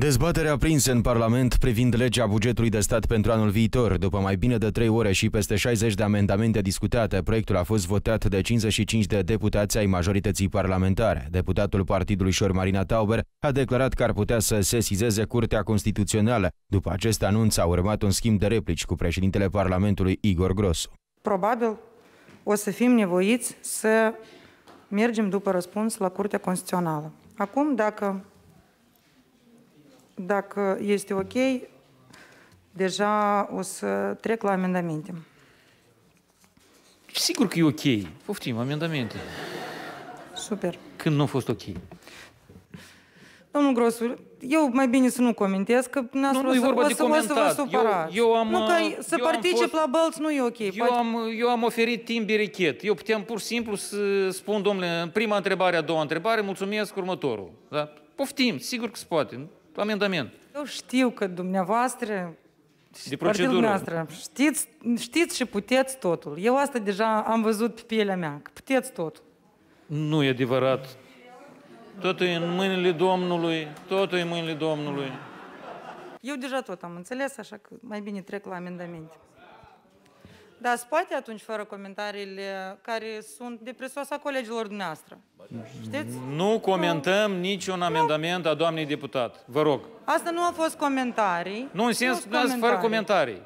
Dezbaterea prinsă în Parlament privind legea bugetului de stat pentru anul viitor. După mai bine de trei ore și peste 60 de amendamente discutate, proiectul a fost votat de 55 de deputați ai majorității parlamentare. Deputatul Partidului Șor Marina Tauber a declarat că ar putea să sesizeze Curtea Constituțională. După acest anunț a urmat un schimb de replici cu președintele Parlamentului Igor Grosu. Probabil o să fim nevoiți să mergem după răspuns la Curtea Constituțională. Acum, dacă dacă este ok, deja o să trec la amendamente. Sigur că e ok. Poftim, amendamente. Super. Când nu a fost ok? Domnul Grosu, eu mai bine să nu comentez, că nu, nu o, e vorba o, de să, comentat. Să eu, eu am, nu, că să eu particip fost, la bălți nu e ok. Eu poate... am, eu am oferit timp birichet. Eu puteam pur și simplu să spun, domnule, prima întrebare, a doua întrebare, mulțumesc, următorul. Da? Poftim, sigur că se poate amendament. Eu știu că dumneavoastră și partidul Dumneavoastră, știți, știți și puteți totul. Eu asta deja am văzut pe pielea mea, că puteți totul. Nu e adevărat. Totul e în mâinile Domnului, totul e în mâinile Domnului. Eu deja tot am înțeles, așa că mai bine trec la amendamente. Dar spate atunci fără comentariile care sunt de presoasa colegilor dumneavoastră. Știți? Nu comentăm nu. niciun amendament nu. a doamnei deputat. Vă rog. Asta nu a fost comentarii. Nu, în sens, că fără comentarii.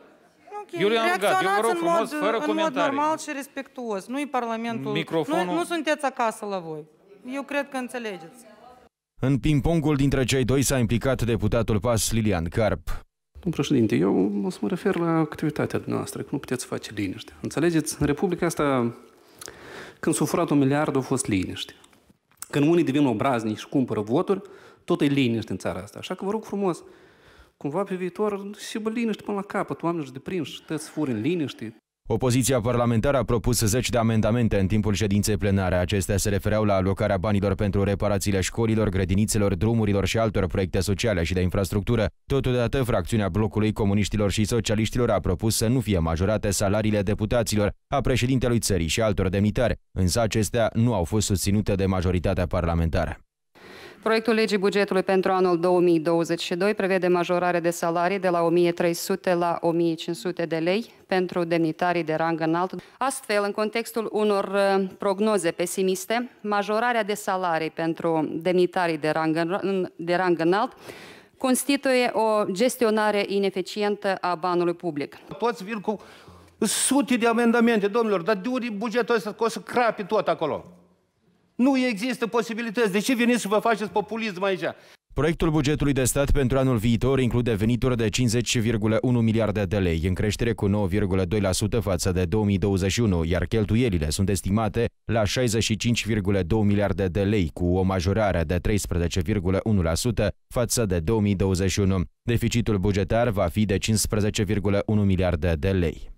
Okay. Iulian Gat, eu vă rog frumos, mod, fără în comentarii. În mod normal și respectuos. Nu-i Parlamentul... Microfonul... Nu, nu sunteți acasă la voi. Eu cred că înțelegeți. În ping-pongul dintre cei doi s-a implicat deputatul PAS Lilian Carp. Domnul președinte, eu o să mă refer la activitatea noastră, că nu puteți face liniște. Înțelegeți? În Republica asta, când s-a furat un miliard, a fost liniște. Când unii devin obraznici și cumpără voturi, tot e liniște în țara asta. Așa că vă rog frumos, cumva pe viitor, și bă, liniște până la capăt, oamenii își deprinși, tăți furi în liniște, Opoziția parlamentară a propus zeci de amendamente în timpul ședinței plenare. Acestea se refereau la alocarea banilor pentru reparațiile școlilor, grădinițelor, drumurilor și altor proiecte sociale și de infrastructură. Totodată, fracțiunea blocului comuniștilor și socialiștilor a propus să nu fie majorate salariile deputaților, a președintelui țării și altor demnitari, însă acestea nu au fost susținute de majoritatea parlamentară. Proiectul legii bugetului pentru anul 2022 prevede majorare de salarii de la 1300 la 1500 de lei pentru demnitarii de rang înalt. Astfel, în contextul unor uh, prognoze pesimiste, majorarea de salarii pentru demnitarii de rang, de rang înalt constituie o gestionare ineficientă a banului public. Poți vin cu sute de amendamente, domnilor, dar de unde bugetul ăsta o să crape tot acolo? Nu există posibilități. De ce veniți să vă faceți populism aici? Proiectul bugetului de stat pentru anul viitor include venituri de 50,1 miliarde de lei, în creștere cu 9,2% față de 2021, iar cheltuielile sunt estimate la 65,2 miliarde de lei, cu o majorare de 13,1% față de 2021. Deficitul bugetar va fi de 15,1 miliarde de lei.